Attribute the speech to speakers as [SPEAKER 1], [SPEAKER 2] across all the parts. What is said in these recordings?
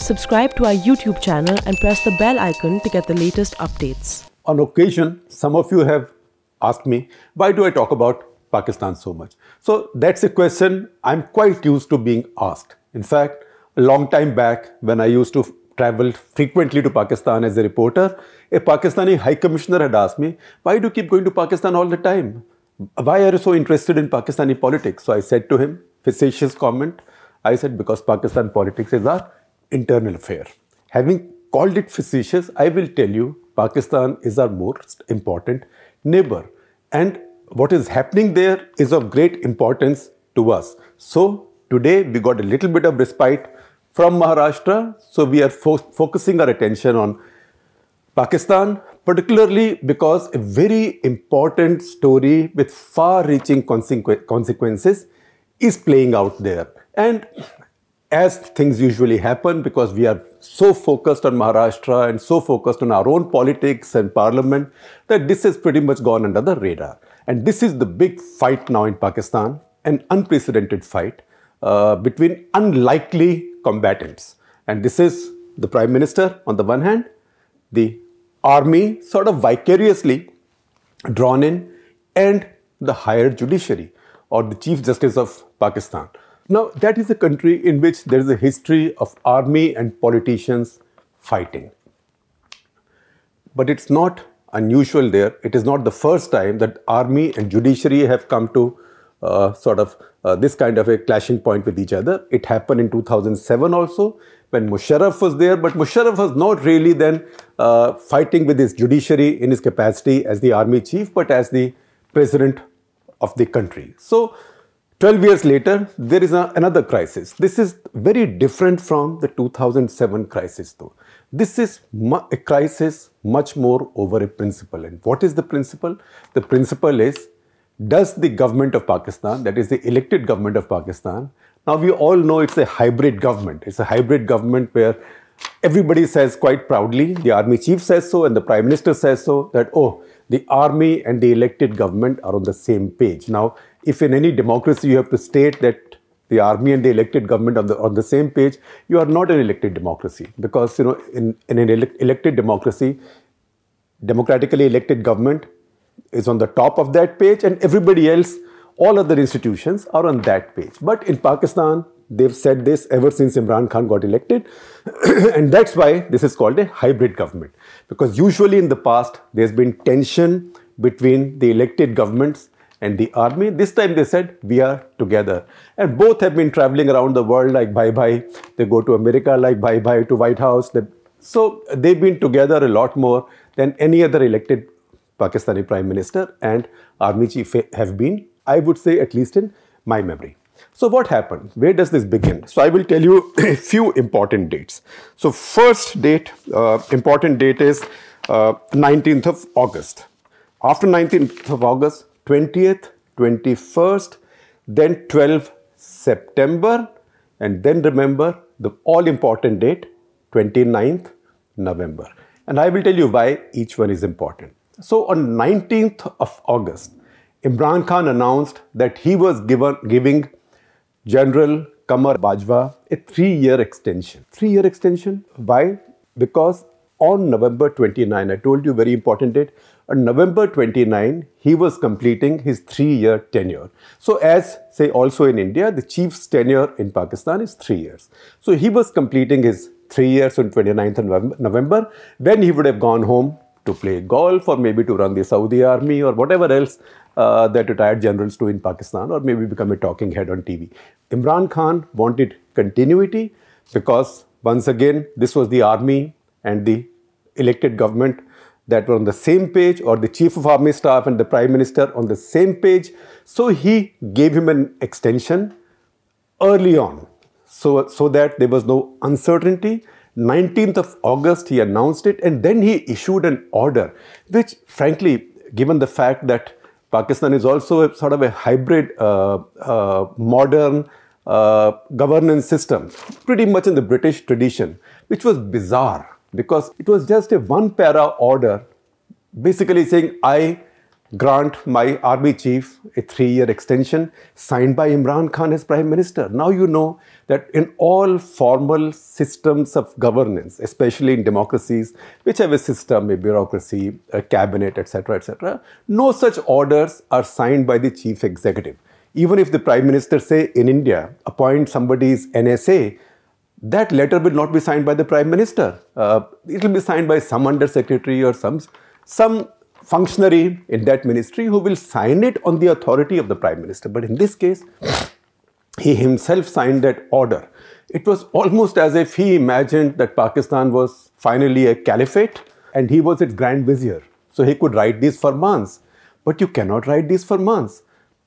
[SPEAKER 1] Subscribe to our YouTube channel and press the bell icon to get the latest updates. On occasion, some of you have asked me, why do I talk about Pakistan so much? So that's a question I'm quite used to being asked. In fact, a long time back when I used to travel frequently to Pakistan as a reporter, a Pakistani High Commissioner had asked me, why do you keep going to Pakistan all the time? Why are you so interested in Pakistani politics? So I said to him, facetious comment, I said, because Pakistan politics is our internal affair. Having called it facetious, I will tell you Pakistan is our most important neighbor. And what is happening there is of great importance to us. So today we got a little bit of respite from Maharashtra. So we are fo focusing our attention on Pakistan, particularly because a very important story with far reaching consequences is playing out there. And as things usually happen, because we are so focused on Maharashtra and so focused on our own politics and parliament, that this has pretty much gone under the radar. And this is the big fight now in Pakistan, an unprecedented fight uh, between unlikely combatants. And this is the Prime Minister on the one hand, the army sort of vicariously drawn in, and the higher judiciary or the Chief Justice of Pakistan now, that is a country in which there is a history of army and politicians fighting. But it's not unusual there. It is not the first time that army and judiciary have come to uh, sort of uh, this kind of a clashing point with each other. It happened in 2007 also when Musharraf was there, but Musharraf was not really then uh, fighting with his judiciary in his capacity as the army chief, but as the president of the country. So, 12 years later, there is a, another crisis. This is very different from the 2007 crisis though. This is a crisis much more over a principle. And what is the principle? The principle is, does the government of Pakistan, that is the elected government of Pakistan, now we all know it's a hybrid government. It's a hybrid government where everybody says quite proudly, the army chief says so and the prime minister says so, that, oh, the army and the elected government are on the same page. Now, if in any democracy you have to state that the army and the elected government on the on the same page, you are not an elected democracy because you know in, in an ele elected democracy, democratically elected government is on the top of that page, and everybody else, all other institutions are on that page. But in Pakistan, they've said this ever since Imran Khan got elected, and that's why this is called a hybrid government because usually in the past there's been tension between the elected governments and the army. This time they said, we are together. And both have been traveling around the world like bye-bye. They go to America like bye-bye, to White House. They, so they've been together a lot more than any other elected Pakistani Prime Minister and Army Chief have been, I would say, at least in my memory. So what happened? Where does this begin? So I will tell you a few important dates. So first date, uh, important date is uh, 19th of August. After 19th of August, 20th, 21st, then 12 September, and then remember the all important date 29th November. And I will tell you why each one is important. So on 19th of August, Imran Khan announced that he was given, giving General Kamar Bajwa a three-year extension. Three-year extension? Why? Because on November 29. I told you very important date. On November 29, he was completing his three-year tenure. So as say also in India, the chief's tenure in Pakistan is three years. So he was completing his three years on 29th of November. Then he would have gone home to play golf or maybe to run the Saudi army or whatever else uh, that retired generals do in Pakistan or maybe become a talking head on TV. Imran Khan wanted continuity because once again, this was the army and the elected government that were on the same page or the chief of army staff and the prime minister on the same page. So he gave him an extension early on so, so that there was no uncertainty. 19th of August he announced it and then he issued an order which frankly given the fact that Pakistan is also a sort of a hybrid uh, uh, modern uh, governance system pretty much in the British tradition which was bizarre because it was just a one para order basically saying I grant my army chief a three-year extension signed by Imran Khan as prime minister. Now you know that in all formal systems of governance, especially in democracies, which have a system, a bureaucracy, a cabinet, etc., etc., no such orders are signed by the chief executive. Even if the prime minister, say in India, appoint somebody's NSA that letter will not be signed by the Prime Minister. Uh, it will be signed by some Under Secretary or some, some functionary in that ministry who will sign it on the authority of the Prime Minister. But in this case, he himself signed that order. It was almost as if he imagined that Pakistan was finally a caliphate and he was its grand vizier. So he could write these months. But you cannot write these months.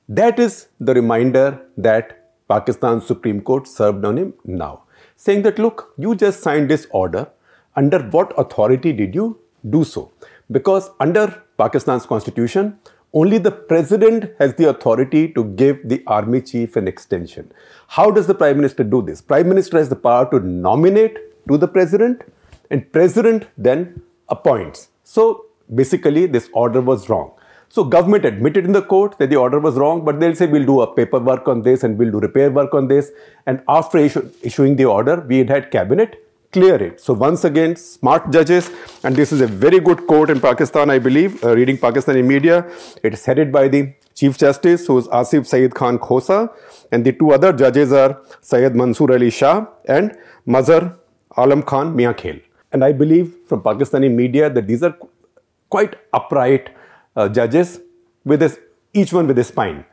[SPEAKER 1] That is the reminder that Pakistan's Supreme Court served on him now saying that, look, you just signed this order. Under what authority did you do so? Because under Pakistan's constitution, only the president has the authority to give the army chief an extension. How does the prime minister do this? Prime minister has the power to nominate to the president and president then appoints. So basically this order was wrong. So government admitted in the court that the order was wrong, but they'll say we'll do a paperwork on this and we'll do repair work on this. And after issu issuing the order, we had had cabinet clear it. So once again, smart judges, and this is a very good court in Pakistan, I believe, uh, reading Pakistani media. It is headed by the Chief Justice, who is Asif Saeed Khan Khosa, and the two other judges are Syed Mansoor Ali Shah and Mazhar Alam Khan Miakhel. And I believe from Pakistani media that these are quite upright uh, judges with each one with a spine.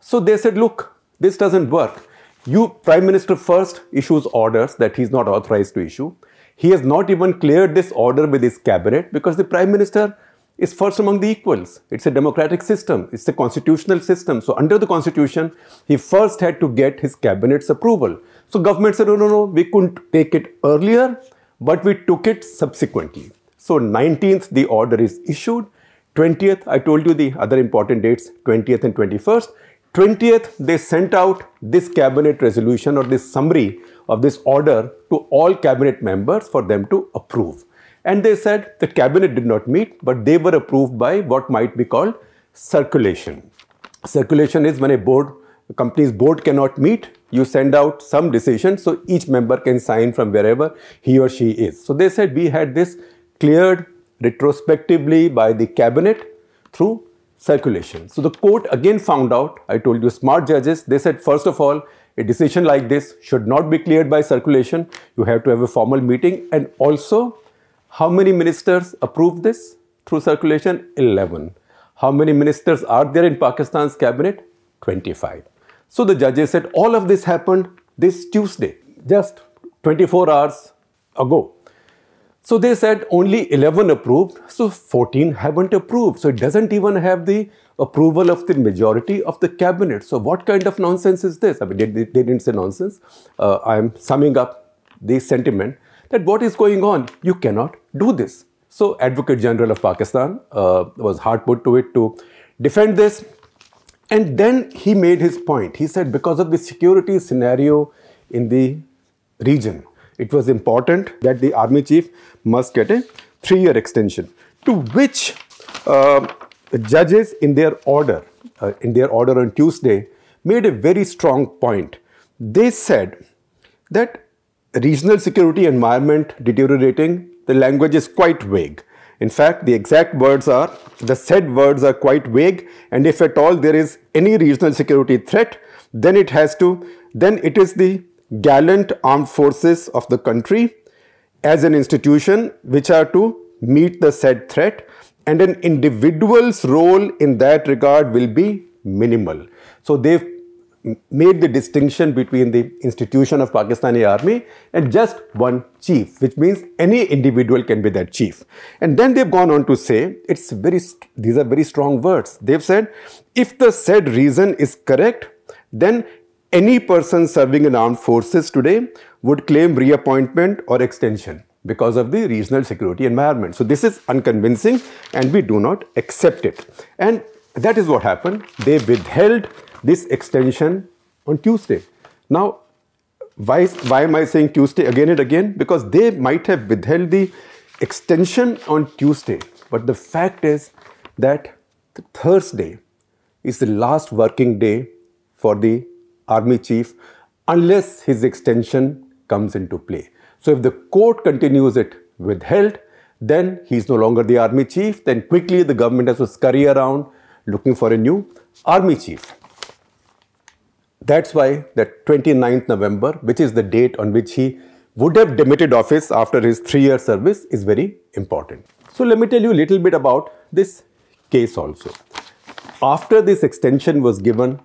[SPEAKER 1] So they said, look, this doesn't work. You, Prime Minister first issues orders that he's not authorized to issue. He has not even cleared this order with his cabinet because the Prime Minister is first among the equals. It's a democratic system. It's a constitutional system. So under the constitution, he first had to get his cabinet's approval. So government said, no, no, no, we couldn't take it earlier, but we took it subsequently. So 19th, the order is issued. 20th, I told you the other important dates, 20th and 21st. 20th, they sent out this cabinet resolution or this summary of this order to all cabinet members for them to approve. And they said the cabinet did not meet, but they were approved by what might be called circulation. Circulation is when a board, a company's board cannot meet, you send out some decision so each member can sign from wherever he or she is. So they said we had this cleared retrospectively by the cabinet through circulation. So the court again found out, I told you smart judges, they said first of all, a decision like this should not be cleared by circulation. You have to have a formal meeting and also how many ministers approved this through circulation? 11. How many ministers are there in Pakistan's cabinet? 25. So the judges said all of this happened this Tuesday, just 24 hours ago. So they said only 11 approved, so 14 haven't approved. So it doesn't even have the approval of the majority of the cabinet. So what kind of nonsense is this? I mean, they, they, didn't say nonsense. Uh, I'm summing up the sentiment that what is going on? You cannot do this. So Advocate General of Pakistan uh, was hard put to it to defend this. And then he made his point. He said because of the security scenario in the region, it was important that the army chief must get a three-year extension to which uh, judges in their order, uh, in their order on Tuesday, made a very strong point. They said that regional security environment deteriorating, the language is quite vague. In fact, the exact words are, the said words are quite vague and if at all there is any regional security threat, then it has to, then it is the gallant armed forces of the country as an institution which are to meet the said threat and an individual's role in that regard will be minimal. So they've made the distinction between the institution of Pakistani army and just one chief, which means any individual can be that chief. And then they've gone on to say, it's very, these are very strong words. They've said, if the said reason is correct, then any person serving in armed forces today would claim reappointment or extension because of the regional security environment. So this is unconvincing and we do not accept it. And that is what happened. They withheld this extension on Tuesday. Now, why, why am I saying Tuesday again and again? Because they might have withheld the extension on Tuesday. But the fact is that Thursday is the last working day for the army chief unless his extension comes into play. So if the court continues it withheld, then he's no longer the army chief. Then quickly the government has to scurry around looking for a new army chief. That's why that 29th November, which is the date on which he would have demitted office after his three-year service is very important. So let me tell you a little bit about this case also. After this extension was given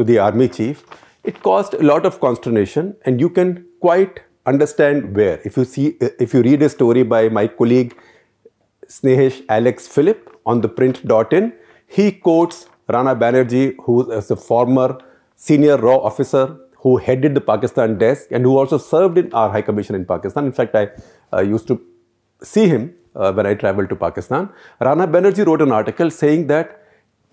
[SPEAKER 1] to the army chief, it caused a lot of consternation and you can quite understand where. If you see, uh, if you read a story by my colleague Snehesh Alex Philip on the print.in, he quotes Rana Banerjee, who is a former senior raw officer who headed the Pakistan desk and who also served in our High Commission in Pakistan. In fact, I uh, used to see him uh, when I traveled to Pakistan. Rana Banerjee wrote an article saying that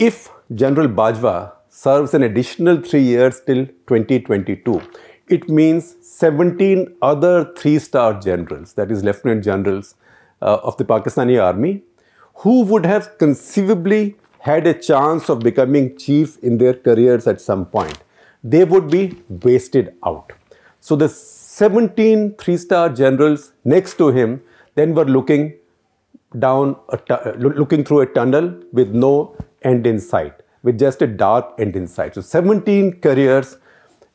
[SPEAKER 1] if General Bajwa serves an additional three years till 2022. It means 17 other three-star generals, that is lieutenant generals uh, of the Pakistani army, who would have conceivably had a chance of becoming chief in their careers at some point. They would be wasted out. So the 17 three-star generals next to him then were looking down, looking through a tunnel with no end in sight with just a dark end inside. So 17 careers,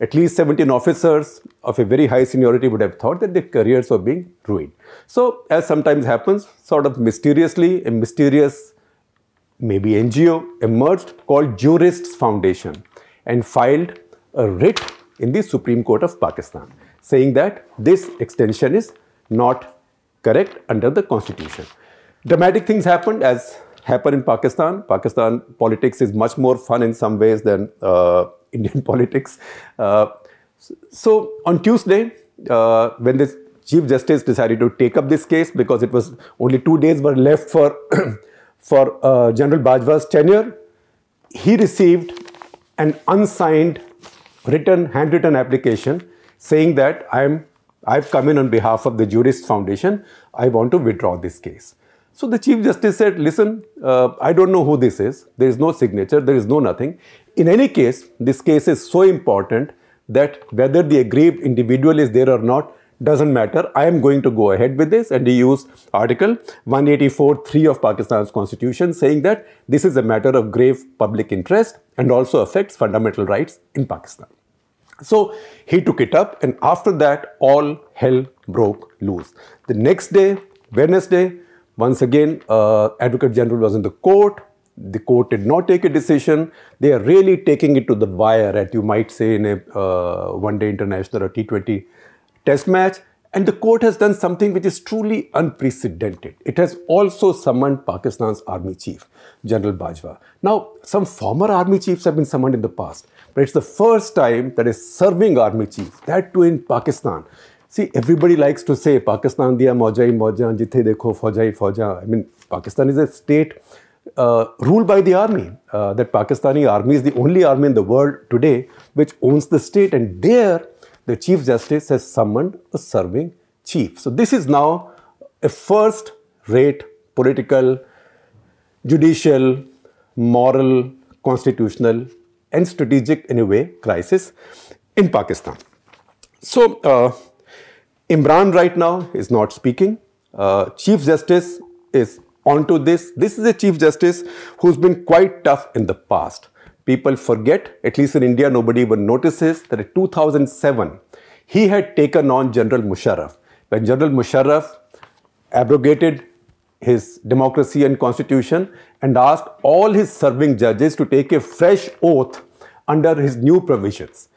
[SPEAKER 1] at least 17 officers of a very high seniority would have thought that their careers were being ruined. So as sometimes happens, sort of mysteriously, a mysterious maybe NGO emerged called Jurists Foundation and filed a writ in the Supreme Court of Pakistan saying that this extension is not correct under the constitution. Dramatic things happened as happen in Pakistan. Pakistan politics is much more fun in some ways than uh, Indian politics. Uh, so on Tuesday, uh, when the Chief Justice decided to take up this case because it was only two days were left for for uh, General Bajwa's tenure, he received an unsigned, written, handwritten application saying that I am I've come in on behalf of the Jurist Foundation. I want to withdraw this case. So the Chief Justice said, listen, uh, I don't know who this is. There is no signature. There is no nothing. In any case, this case is so important that whether the aggrieved individual is there or not doesn't matter. I am going to go ahead with this. And he used Article 184.3 of Pakistan's constitution saying that this is a matter of grave public interest and also affects fundamental rights in Pakistan. So he took it up and after that all hell broke loose. The next day, Wednesday, once again, uh, Advocate General was in the court. The court did not take a decision. They are really taking it to the wire, as you might say, in a uh, one-day international or T20 test match. And the court has done something which is truly unprecedented. It has also summoned Pakistan's army chief, General Bajwa. Now, some former army chiefs have been summoned in the past, but it's the first time that a serving army chief, that too in Pakistan, See, everybody likes to say Pakistan diya moja hi moja, jithe dekho fauja hi fauja. I mean, Pakistan is a state uh, ruled by the army. Uh, that Pakistani army is the only army in the world today which owns the state, and there the Chief Justice has summoned a serving chief. So this is now a first-rate political, judicial, moral, constitutional, and strategic, in a way, crisis in Pakistan. So. Uh, Imran right now is not speaking. Uh, Chief Justice is onto this. This is a Chief Justice who's been quite tough in the past. People forget, at least in India, nobody even notices that in 2007, he had taken on General Musharraf. When General Musharraf abrogated his democracy and constitution and asked all his serving judges to take a fresh oath under his new provisions.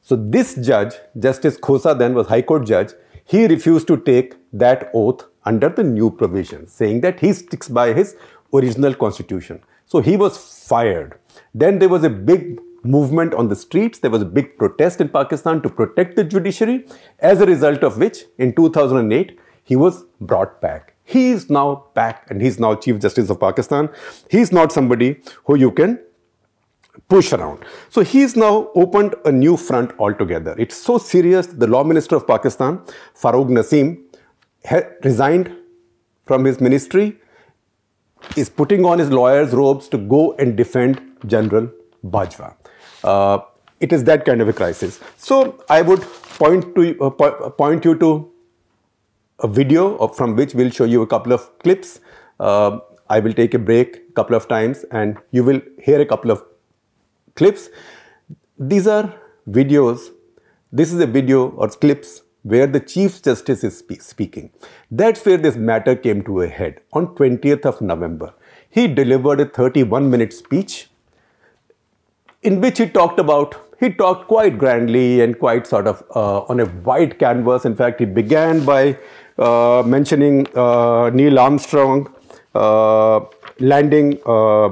[SPEAKER 1] So this judge, Justice Khosa then was High Court judge, he refused to take that oath under the new provision, saying that he sticks by his original constitution. So he was fired. Then there was a big movement on the streets. There was a big protest in Pakistan to protect the judiciary, as a result of which, in 2008, he was brought back. He is now back and he's now Chief Justice of Pakistan. He's not somebody who you can push around. So he's now opened a new front altogether. It's so serious, the law minister of Pakistan, Farooq Naseem, resigned from his ministry, is putting on his lawyer's robes to go and defend General Bajwa. Uh, it is that kind of a crisis. So I would point, to, uh, po point you to a video of, from which we'll show you a couple of clips. Uh, I will take a break a couple of times and you will hear a couple of clips. These are videos. This is a video or clips where the Chief Justice is spe speaking. That's where this matter came to a head on 20th of November. He delivered a 31 minute speech in which he talked about, he talked quite grandly and quite sort of uh, on a wide canvas. In fact, he began by uh, mentioning uh, Neil Armstrong uh, landing, uh,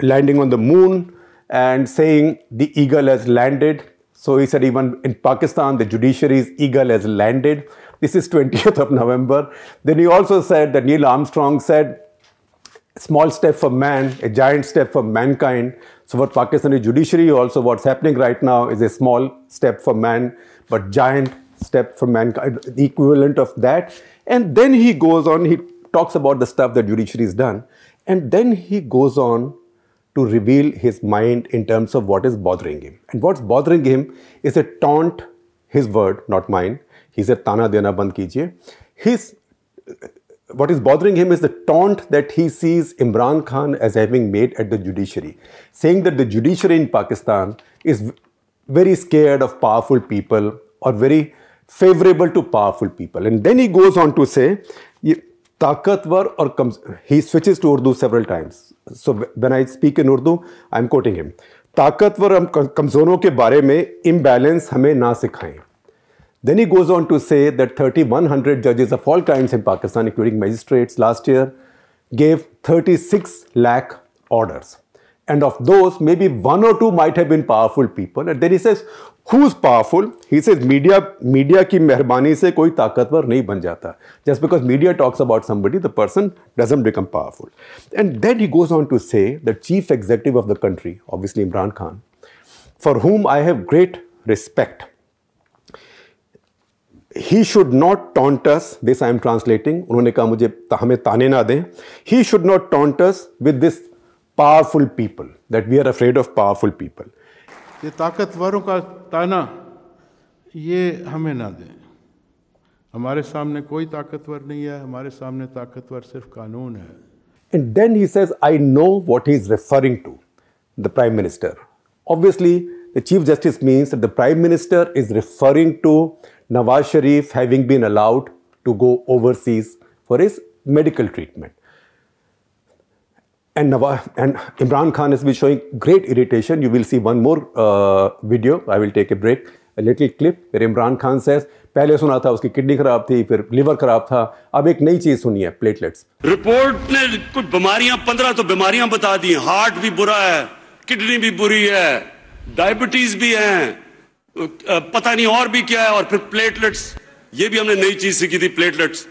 [SPEAKER 1] landing on the moon, and saying the eagle has landed. So he said even in Pakistan, the judiciary's eagle has landed. This is 20th of November. Then he also said that Neil Armstrong said, small step for man, a giant step for mankind. So for Pakistani judiciary also what's happening right now is a small step for man, but giant step for mankind, the equivalent of that. And then he goes on, he talks about the stuff that judiciary has done. And then he goes on to reveal his mind in terms of what is bothering him. And what's bothering him is a taunt, his word, not mine. He said, Tana dena band kijiye. His, what is bothering him is the taunt that he sees Imran Khan as having made at the judiciary, saying that the judiciary in Pakistan is very scared of powerful people or very favorable to powerful people. And then he goes on to say, ताकतवर और कम he switches to Urdu several times so when I speak in Urdu I am quoting him ताकतवर हम कमजोरों के बारे में imbalance हमें ना सिखाएं then he goes on to say that thirty one hundred जजेज of all times in Pakistan including magistrates last year gave thirty six lakh orders and of those may be one or two might have been powerful people and then he says who is powerful he says media media की मेहरबानी से कोई ताकतवर नहीं बन जाता just because media talks about somebody the person doesn't become powerful and that he goes on to say the chief executive of the country obviously Imran Khan for whom I have great respect he should not taunts this I am translating उन्होंने कहा मुझे हमें ताने ना दें he should not taunts with this powerful people that we are afraid of powerful people ये ताकतवरों का ताना ये हमें ना दें हमारे सामने कोई ताकतवर नहीं है हमारे सामने ताकतवर सिर्फ कानून है and then he says I know what he is referring to the prime minister obviously the chief justice means the prime minister is referring to Nawaz Sharif having been allowed to go overseas for his medical treatment and, Nawaz and Imran Khan has been showing great irritation. You will see one more uh, video. I will take a break. A little clip where Imran Khan says, पहले सुना था उसकी kidney खराब थी फिर liver खराब था अब एक नई चीज सुनी है प्लेटलेट्स रिपोर्ट ने कुछ बीमारियां पंद्रह तो बीमारियां बता दी हार्ट भी बुरा है किडनी भी बुरी है डायबिटीज भी है पता नहीं और भी क्या है और फिर प्लेटलेट्स ये भी हमने नई चीज सीखी थी प्लेटलेट्स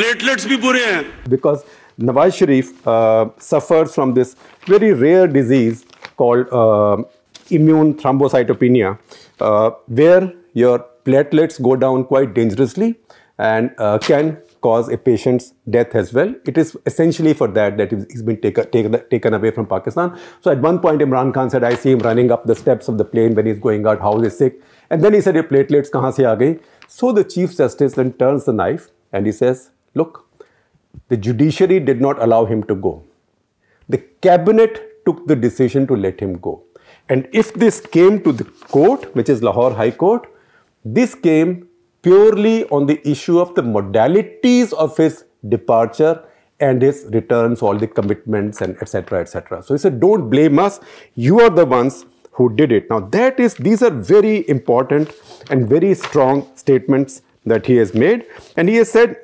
[SPEAKER 1] प्लेटलेट्स भी बुरे हैं because Nawaz Sharif uh, suffers from this very rare disease called uh, immune thrombocytopenia, uh, where your platelets go down quite dangerously and uh, can cause a patient's death as well. It is essentially for that that he's been take, take, taken away from Pakistan. So at one point, Imran Khan said, I see him running up the steps of the plane when he's going out, how is he sick? And then he said, your platelets kahan se aa So the Chief Justice then turns the knife and he says, look, the judiciary did not allow him to go. The cabinet took the decision to let him go. And if this came to the court, which is Lahore High Court, this came purely on the issue of the modalities of his departure and his returns, all the commitments and etc. etc. So he said, don't blame us. You are the ones who did it. Now that is, these are very important and very strong statements that he has made. And he has said,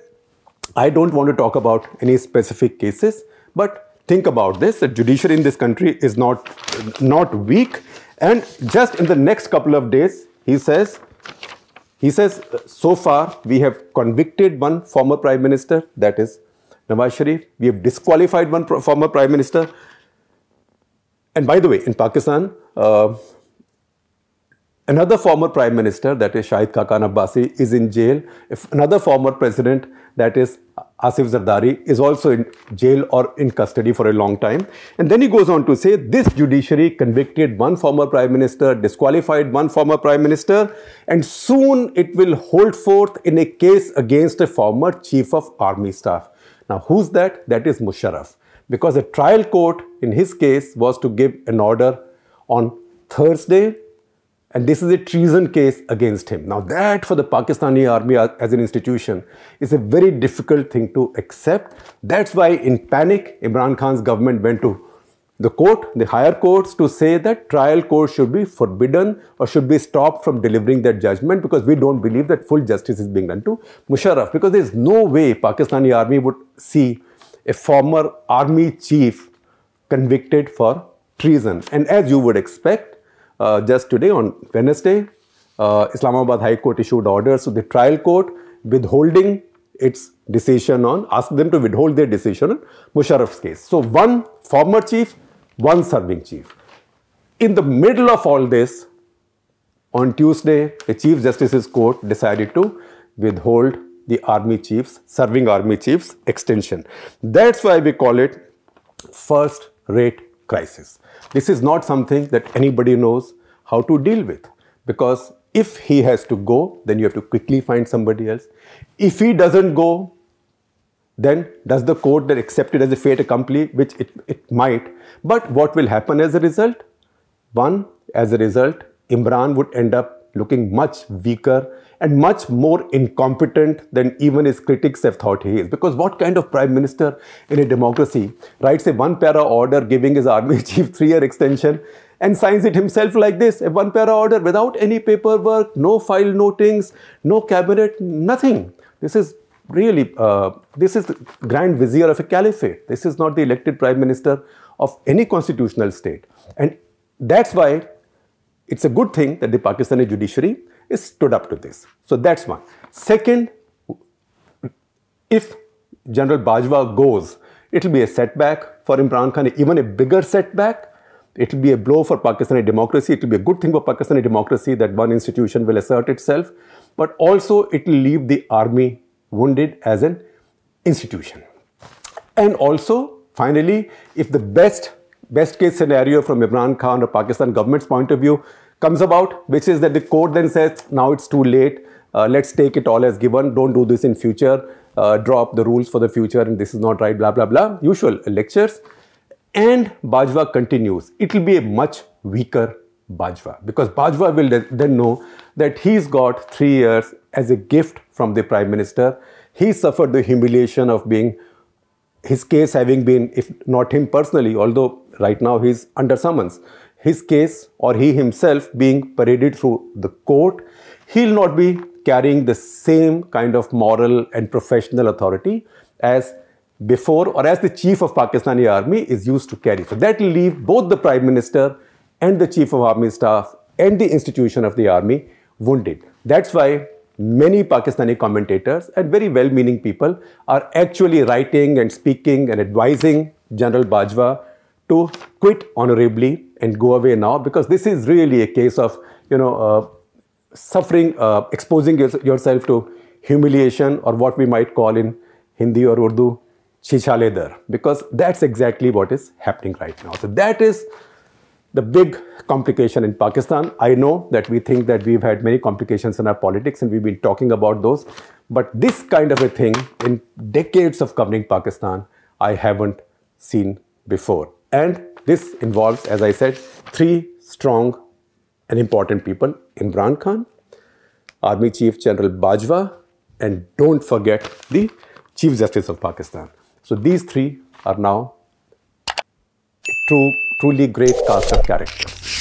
[SPEAKER 1] I don't want to talk about any specific cases, but think about this. The judiciary in this country is not, not weak. And just in the next couple of days, he says, he says, so far we have convicted one former prime minister, that is Nawaz Sharif. We have disqualified one former prime minister. And by the way, in Pakistan, uh, Another former prime minister, that is Shahid Khakan Abbasi, is in jail. If another former president, that is Asif Zardari, is also in jail or in custody for a long time. And then he goes on to say, this judiciary convicted one former prime minister, disqualified one former prime minister, and soon it will hold forth in a case against a former chief of army staff. Now, who's that? That is Musharraf. Because a trial court in his case was to give an order on Thursday and this is a treason case against him. Now that for the Pakistani army as an institution is a very difficult thing to accept. That's why in panic, Imran Khan's government went to the court, the higher courts to say that trial court should be forbidden or should be stopped from delivering that judgment because we don't believe that full justice is being done to Musharraf because there is no way Pakistani army would see a former army chief convicted for treason. And as you would expect, uh, just today on Wednesday, uh, Islamabad High Court issued orders to the trial court withholding its decision on, asked them to withhold their decision on Musharraf's case. So one former chief, one serving chief. In the middle of all this, on Tuesday, the Chief Justice's court decided to withhold the army chiefs, serving army chiefs extension. That's why we call it first rate crisis. This is not something that anybody knows how to deal with because if he has to go, then you have to quickly find somebody else. If he doesn't go, then does the court then accept it as a fait accompli, which it, it might. But what will happen as a result? One, as a result, Imran would end up looking much weaker and much more incompetent than even his critics have thought he is. Because what kind of prime minister in a democracy writes a one para order giving his army chief three year extension and signs it himself like this a one para order without any paperwork, no file notings, no cabinet, nothing. This is really, uh, this is the grand vizier of a caliphate. This is not the elected prime minister of any constitutional state. And that's why it's a good thing that the Pakistani judiciary stood up to this. So that's one. Second, if General Bajwa goes, it'll be a setback for Imran Khan, even a bigger setback. It'll be a blow for Pakistani democracy. It'll be a good thing for Pakistani democracy that one institution will assert itself. But also, it'll leave the army wounded as an institution. And also, finally, if the best best case scenario from Imran Khan or Pakistan government's point of view comes about, which is that the court then says, now it's too late. Uh, let's take it all as given. Don't do this in future. Uh, drop the rules for the future and this is not right, blah, blah, blah. Usual lectures. And Bajwa continues. It will be a much weaker Bajwa because Bajwa will then know that he's got three years as a gift from the Prime Minister. He suffered the humiliation of being his case having been, if not him personally, although right now he's under summons, his case or he himself being paraded through the court, he'll not be carrying the same kind of moral and professional authority as before or as the chief of Pakistani army is used to carry. So that will leave both the prime minister and the chief of army staff and the institution of the army wounded. That's why many Pakistani commentators and very well-meaning people are actually writing and speaking and advising General Bajwa to quit honorably and go away now because this is really a case of, you know, uh, suffering, uh, exposing your, yourself to humiliation or what we might call in Hindi or Urdu, chichaledar, because that's exactly what is happening right now. So that is the big complication in Pakistan. I know that we think that we've had many complications in our politics and we've been talking about those. But this kind of a thing in decades of covering Pakistan, I haven't seen before. And this involves, as I said, three strong and important people Imran Khan, Army Chief General Bajwa, and don't forget the Chief Justice of Pakistan. So these three are now truly great cast of characters.